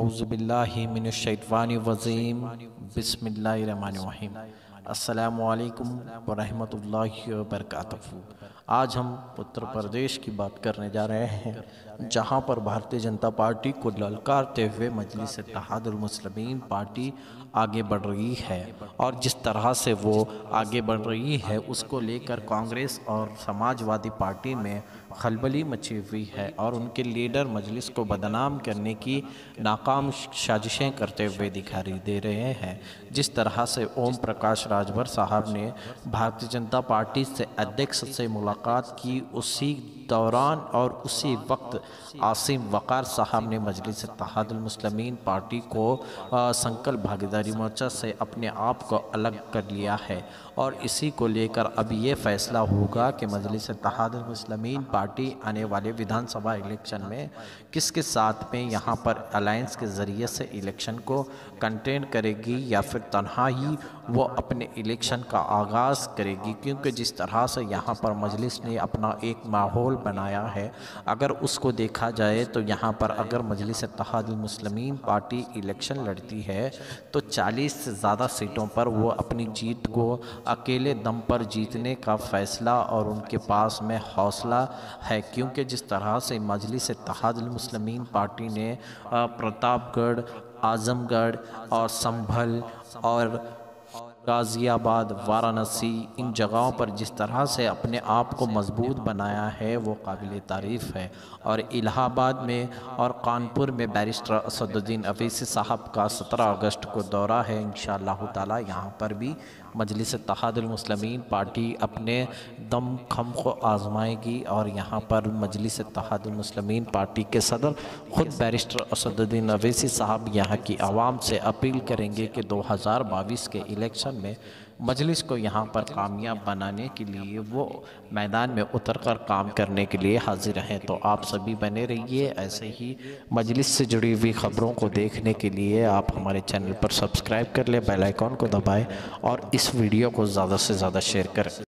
أعوذ بالله من الشیطان الرجیم بسم اللہ الرحمن الرحیم السلام علیکم ورحمۃ اللہ وبرکاتہ آج ہم اتر پردیش کی بات کرنے جا رہے ہیں جہاں پر بھارتی جنتا پارٹی کو للکارتے ہوئے مجلس اتحاد المسلمین پارٹی آگے بڑھ رہی ہے اور جس طرح سے وہ آگے بڑھ رہی ہے اس کو لے کر کانگریس اور سماج وادی پارٹی میں خلبلی مچی ہوئی ہے اور ان کے لیڈر مجلس کو بدنام کرنے کی ناکام سازشیں کرتے ہوئے دکھائی دے رہے ہیں جس طرح سے اوم پرکاش راجبر صاحب نے بھارتی جنتا پارٹی سے ادکس سے ملاقات کی اسی دوران اور اسی وقت عاصم وقار صاحب نے مجلس اتحاد المسلمین پارٹی کو سنکل بھاگیداری مورچہ سے اپنے آپ کو الگ کر لیا ہے اور اسی کو لے کر اب یہ فیصلہ ہوگا کہ مجلس اتحاد المسلمین پارٹی آنے والے ودھان سبھا الیکشن میں کس کے ساتھ میں یہاں پر الائنس کے ذریعے سے الیکشن کو کنٹین کرے گی یا پھر تنہا ہی وہ اپنے الیکشن کا آغاز کرے گی کیونکہ جس طرح سے یہاں پر مجلس نے اپنا ایک ماحول بنایا ہے اگر اس کو دیکھا جائے تو یہاں پر اگر مجلس اتحاد المسلمین پارٹی الیکشن لڑتی ہے تو چالیس سے زیادہ سیٹوں پر وہ اپنی جیت کو اکیلے دم پر جیتنے کا فیصلہ اور ان کے پاس میں حوصلہ ہے کیونکہ جس طرح سے مجلس اتحاد المسلمین پارٹی نے پرتاپ گڑھ اعظم گڑھ اور سنبھل اور غازی آباد وارانسی ان جگہوں پر جس طرح سے اپنے آپ کو مضبوط بنایا ہے وہ قابل تعریف ہے اور الہ آباد میں اور کانپور میں بیرسٹر اسد الدین اویسی صاحب کا سترہ اگست کو دورہ ہے انشاءاللہ تعالی یہاں پر بھی مجلس اتحاد المسلمین پارٹی اپنے دم خم کو آزمائے گی اور یہاں پر مجلس اتحاد المسلمین پارٹی کے صدر خود بیرسٹر اسد الدین اویسی صاحب یہاں کی عوام سے اپیل کریں گے کہ دو ہزار بائیس کے الیکشن میں مجلس کو یہاں پر کامیاب بنانے کے لیے وہ میدان میں اتر کر کام کرنے کے لیے حاضر ہیں تو آپ سبھی بنے رہیے ایسے ہی مجلس سے جڑی ہوئی خبروں کو دیکھنے کے لیے آپ ہمارے چینل پر سبسکرائب کر لیں بیل آئیکن کو دبائیں اور اس ویڈیو کو زیادہ سے زیادہ شیئر کریں